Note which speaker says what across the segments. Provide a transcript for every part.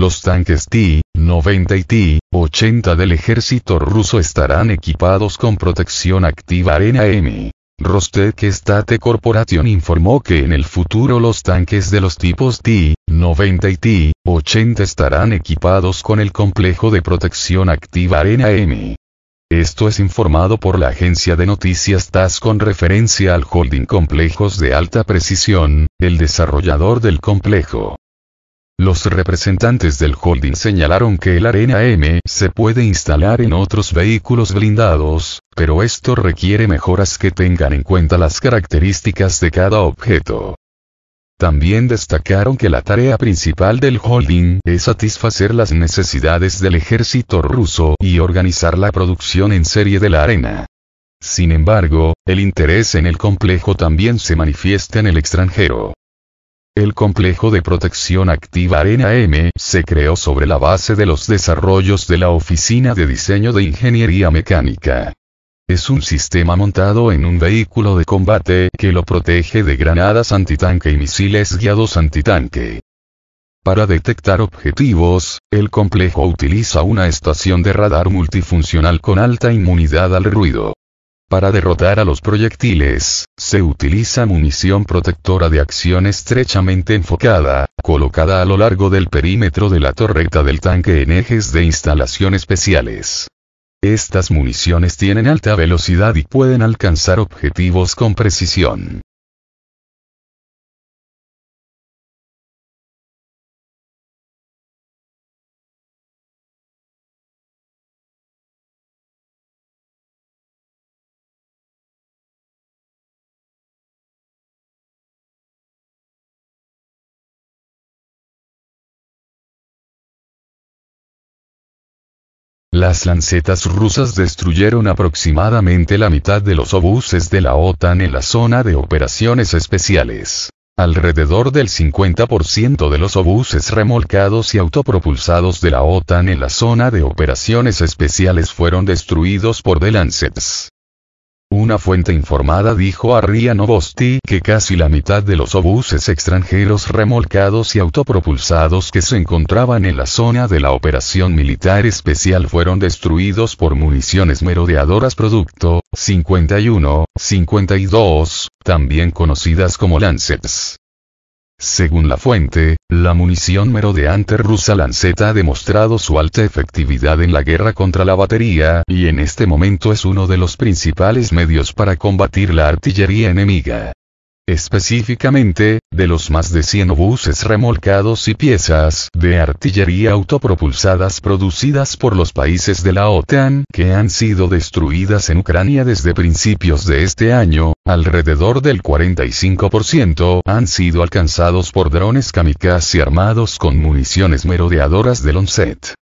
Speaker 1: Los tanques T-90 y T-80 del ejército ruso estarán equipados con protección activa Arena M. Rostec State Corporation informó que en el futuro los tanques de los tipos T-90 y T-80 estarán equipados con el complejo de protección activa Arena M. Esto es informado por la agencia de noticias TAS con referencia al holding complejos de alta precisión, el desarrollador del complejo. Los representantes del holding señalaron que el Arena M se puede instalar en otros vehículos blindados, pero esto requiere mejoras que tengan en cuenta las características de cada objeto. También destacaron que la tarea principal del holding es satisfacer las necesidades del ejército ruso y organizar la producción en serie de la arena. Sin embargo, el interés en el complejo también se manifiesta en el extranjero. El complejo de protección activa Arena M se creó sobre la base de los desarrollos de la Oficina de Diseño de Ingeniería Mecánica. Es un sistema montado en un vehículo de combate que lo protege de granadas antitanque y misiles guiados antitanque. Para detectar objetivos, el complejo utiliza una estación de radar multifuncional con alta inmunidad al ruido. Para derrotar a los proyectiles, se utiliza munición protectora de acción estrechamente enfocada, colocada a lo largo del perímetro de la torreta del tanque en ejes de instalación especiales. Estas municiones tienen alta velocidad y pueden alcanzar objetivos con precisión. Las lancetas rusas destruyeron aproximadamente la mitad de los obuses de la OTAN en la zona de operaciones especiales. Alrededor del 50% de los obuses remolcados y autopropulsados de la OTAN en la zona de operaciones especiales fueron destruidos por The Lancets. Una fuente informada dijo a Ria Novosti que casi la mitad de los obuses extranjeros remolcados y autopropulsados que se encontraban en la zona de la operación militar especial fueron destruidos por municiones merodeadoras producto 51, 52, también conocidas como Lancets. Según la fuente, la munición merodeante rusa Lancet ha demostrado su alta efectividad en la guerra contra la batería y en este momento es uno de los principales medios para combatir la artillería enemiga específicamente, de los más de 100 buses remolcados y piezas de artillería autopropulsadas producidas por los países de la OTAN que han sido destruidas en Ucrania desde principios de este año, alrededor del 45% han sido alcanzados por drones kamikaze armados con municiones merodeadoras del ONSET.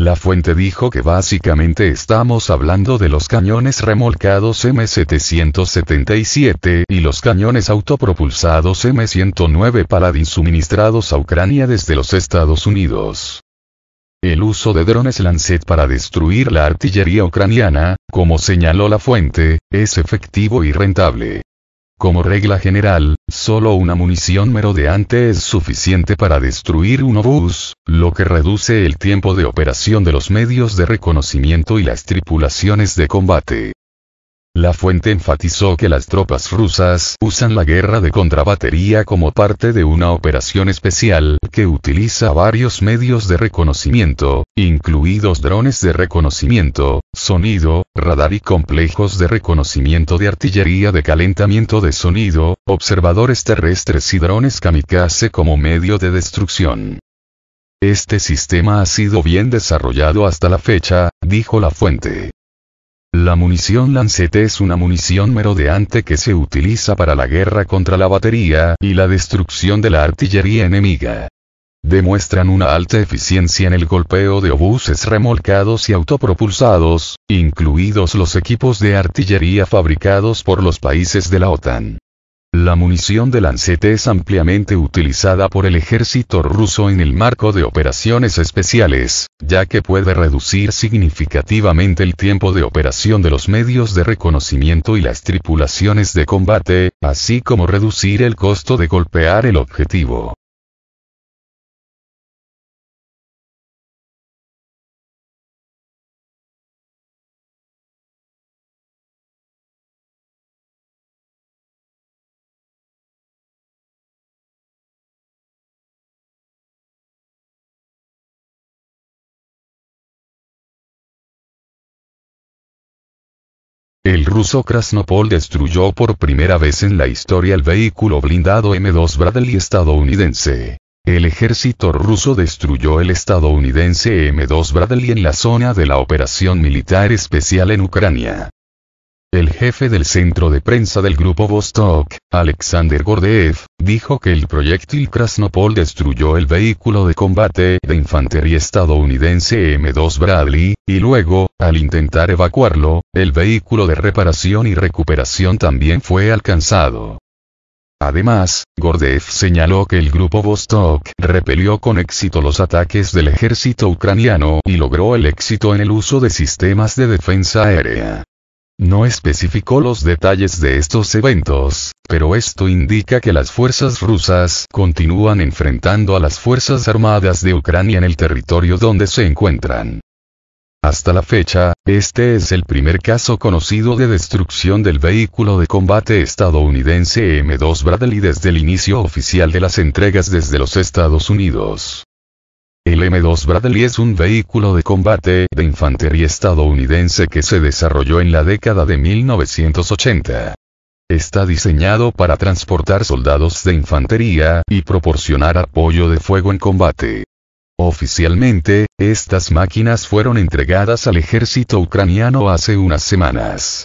Speaker 1: La fuente dijo que básicamente estamos hablando de los cañones remolcados M777 y los cañones autopropulsados M109 Paladin suministrados a Ucrania desde los Estados Unidos. El uso de drones Lancet para destruir la artillería ucraniana, como señaló la fuente, es efectivo y rentable. Como regla general, solo una munición merodeante es suficiente para destruir un obús, lo que reduce el tiempo de operación de los medios de reconocimiento y las tripulaciones de combate. La fuente enfatizó que las tropas rusas usan la guerra de contrabatería como parte de una operación especial que utiliza varios medios de reconocimiento, incluidos drones de reconocimiento, sonido, radar y complejos de reconocimiento de artillería de calentamiento de sonido, observadores terrestres y drones kamikaze como medio de destrucción. Este sistema ha sido bien desarrollado hasta la fecha, dijo la fuente. La munición Lancet es una munición merodeante que se utiliza para la guerra contra la batería y la destrucción de la artillería enemiga. Demuestran una alta eficiencia en el golpeo de obuses remolcados y autopropulsados, incluidos los equipos de artillería fabricados por los países de la OTAN. La munición de Lancete es ampliamente utilizada por el ejército ruso en el marco de operaciones especiales, ya que puede reducir significativamente el tiempo de operación de los medios de reconocimiento y las tripulaciones de combate, así como reducir el costo de golpear el objetivo. El ruso Krasnopol destruyó por primera vez en la historia el vehículo blindado M2 Bradley estadounidense. El ejército ruso destruyó el estadounidense M2 Bradley en la zona de la operación militar especial en Ucrania. El jefe del centro de prensa del grupo Vostok, Alexander Gordeev, dijo que el proyectil Krasnopol destruyó el vehículo de combate de infantería estadounidense M2 Bradley, y luego, al intentar evacuarlo, el vehículo de reparación y recuperación también fue alcanzado. Además, Gordeev señaló que el grupo Vostok repelió con éxito los ataques del ejército ucraniano y logró el éxito en el uso de sistemas de defensa aérea. No especificó los detalles de estos eventos, pero esto indica que las fuerzas rusas continúan enfrentando a las fuerzas armadas de Ucrania en el territorio donde se encuentran. Hasta la fecha, este es el primer caso conocido de destrucción del vehículo de combate estadounidense M2 Bradley desde el inicio oficial de las entregas desde los Estados Unidos. El M2 Bradley es un vehículo de combate de infantería estadounidense que se desarrolló en la década de 1980. Está diseñado para transportar soldados de infantería y proporcionar apoyo de fuego en combate. Oficialmente, estas máquinas fueron entregadas al ejército ucraniano hace unas semanas.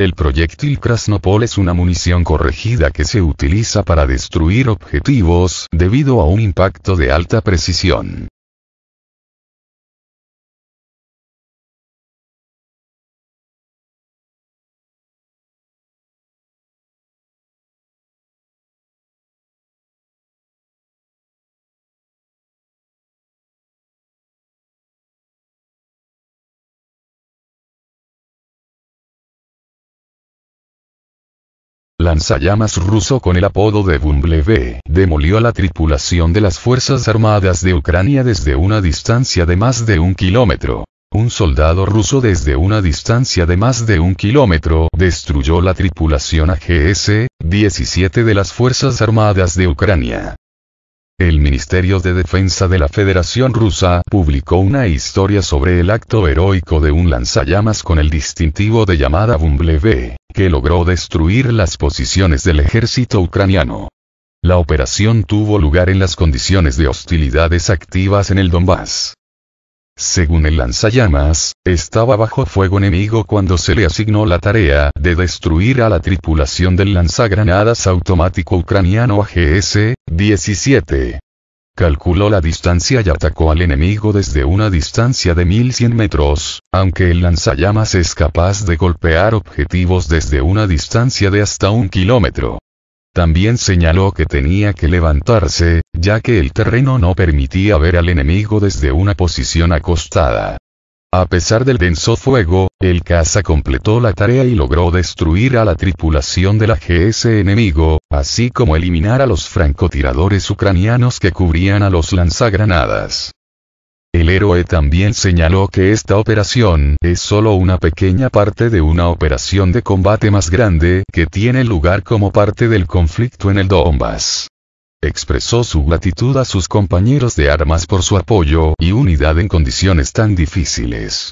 Speaker 1: El proyectil Krasnopol es una munición corregida que se utiliza para destruir objetivos debido a un impacto de alta precisión. lanzallamas ruso con el apodo de Bumblebee demolió la tripulación de las Fuerzas Armadas de Ucrania desde una distancia de más de un kilómetro. Un soldado ruso desde una distancia de más de un kilómetro destruyó la tripulación AGS-17 de las Fuerzas Armadas de Ucrania. El Ministerio de Defensa de la Federación Rusa publicó una historia sobre el acto heroico de un lanzallamas con el distintivo de llamada Bumblebee, que logró destruir las posiciones del ejército ucraniano. La operación tuvo lugar en las condiciones de hostilidades activas en el Donbass. Según el lanzallamas, estaba bajo fuego enemigo cuando se le asignó la tarea de destruir a la tripulación del lanzagranadas automático ucraniano AGS-17. Calculó la distancia y atacó al enemigo desde una distancia de 1100 metros, aunque el lanzallamas es capaz de golpear objetivos desde una distancia de hasta un kilómetro. También señaló que tenía que levantarse, ya que el terreno no permitía ver al enemigo desde una posición acostada. A pesar del denso fuego, el caza completó la tarea y logró destruir a la tripulación de la GS enemigo, así como eliminar a los francotiradores ucranianos que cubrían a los lanzagranadas. El héroe también señaló que esta operación es solo una pequeña parte de una operación de combate más grande que tiene lugar como parte del conflicto en el Donbass. Expresó su gratitud a sus compañeros de armas por su apoyo y unidad en condiciones tan difíciles.